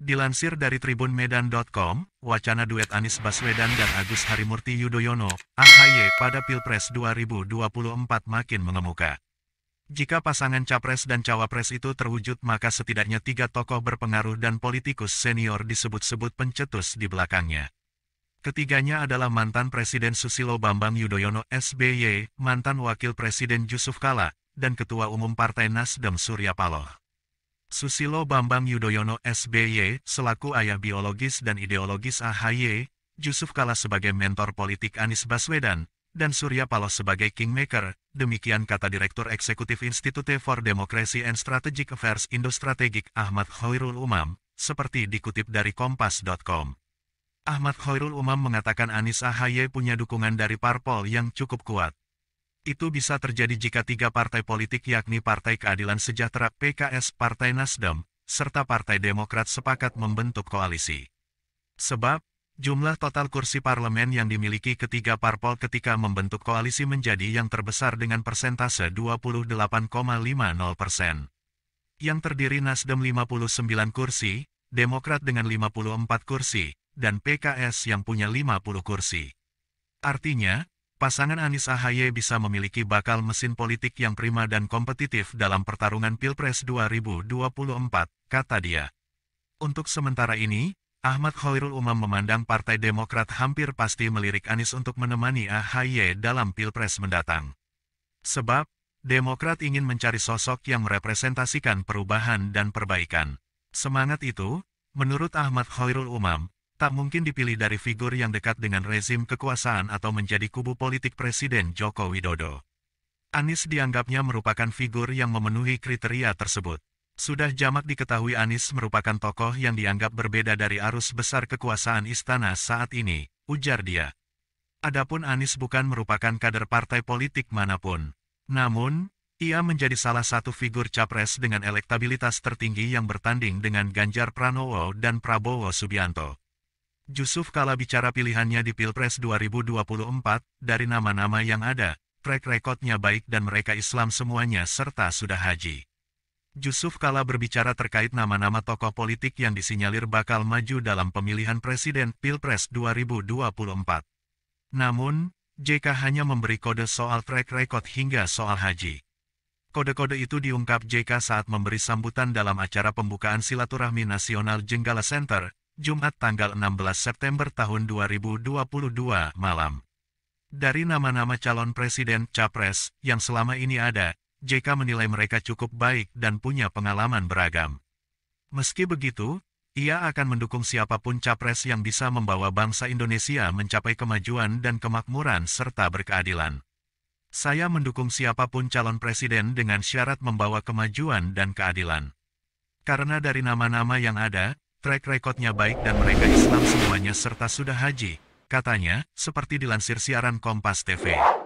Dilansir dari tribunmedan.com, wacana duet Anies Baswedan dan Agus Harimurti Yudhoyono, AHY pada Pilpres 2024 makin mengemuka. Jika pasangan capres dan cawapres itu terwujud maka setidaknya tiga tokoh berpengaruh dan politikus senior disebut-sebut pencetus di belakangnya. Ketiganya adalah mantan Presiden Susilo Bambang Yudhoyono SBY, mantan Wakil Presiden Yusuf Kala, dan Ketua Umum Partai Nasdem Surya Paloh. Susilo Bambang Yudhoyono SBY, selaku ayah biologis dan ideologis AHY, Yusuf Kala sebagai mentor politik Anies Baswedan, dan Surya Paloh sebagai kingmaker, demikian kata Direktur Eksekutif Institute for Democracy and Strategic Affairs Indostrategik Ahmad Khairul Umam, seperti dikutip dari Kompas.com. Ahmad Khairul Umam mengatakan Anies Ahaye punya dukungan dari parpol yang cukup kuat. Itu bisa terjadi jika tiga partai politik yakni Partai Keadilan Sejahtera PKS, Partai Nasdem, serta Partai Demokrat sepakat membentuk koalisi. Sebab, jumlah total kursi parlemen yang dimiliki ketiga parpol ketika membentuk koalisi menjadi yang terbesar dengan persentase 28,50 persen. Yang terdiri Nasdem 59 kursi, Demokrat dengan 54 kursi, dan PKS yang punya 50 kursi. Artinya, pasangan Anies Ahaye bisa memiliki bakal mesin politik yang prima dan kompetitif dalam pertarungan Pilpres 2024, kata dia. Untuk sementara ini, Ahmad Khairul Umam memandang Partai Demokrat hampir pasti melirik Anies untuk menemani Ahaye dalam Pilpres mendatang. Sebab, Demokrat ingin mencari sosok yang merepresentasikan perubahan dan perbaikan. Semangat itu, menurut Ahmad Khairul Umam, tak mungkin dipilih dari figur yang dekat dengan rezim kekuasaan atau menjadi kubu politik Presiden Joko Widodo. Anies dianggapnya merupakan figur yang memenuhi kriteria tersebut. Sudah jamak diketahui Anies merupakan tokoh yang dianggap berbeda dari arus besar kekuasaan istana saat ini, ujar dia. Adapun Anies bukan merupakan kader partai politik manapun. Namun, ia menjadi salah satu figur capres dengan elektabilitas tertinggi yang bertanding dengan Ganjar Pranowo dan Prabowo Subianto. Yusuf kala bicara pilihannya di Pilpres 2024, dari nama-nama yang ada, track recordnya baik dan mereka Islam semuanya serta sudah haji. Yusuf kala berbicara terkait nama-nama tokoh politik yang disinyalir bakal maju dalam pemilihan Presiden Pilpres 2024. Namun, JK hanya memberi kode soal track record hingga soal haji. Kode-kode itu diungkap JK saat memberi sambutan dalam acara pembukaan silaturahmi nasional Jenggala Center, Jumat tanggal 16 September tahun 2022 malam. Dari nama-nama calon presiden capres yang selama ini ada, JK menilai mereka cukup baik dan punya pengalaman beragam. Meski begitu, ia akan mendukung siapapun capres yang bisa membawa bangsa Indonesia mencapai kemajuan dan kemakmuran serta berkeadilan. Saya mendukung siapapun calon presiden dengan syarat membawa kemajuan dan keadilan. Karena dari nama-nama yang ada, track recordnya baik dan mereka Islam semuanya serta sudah haji, katanya, seperti dilansir siaran Kompas TV.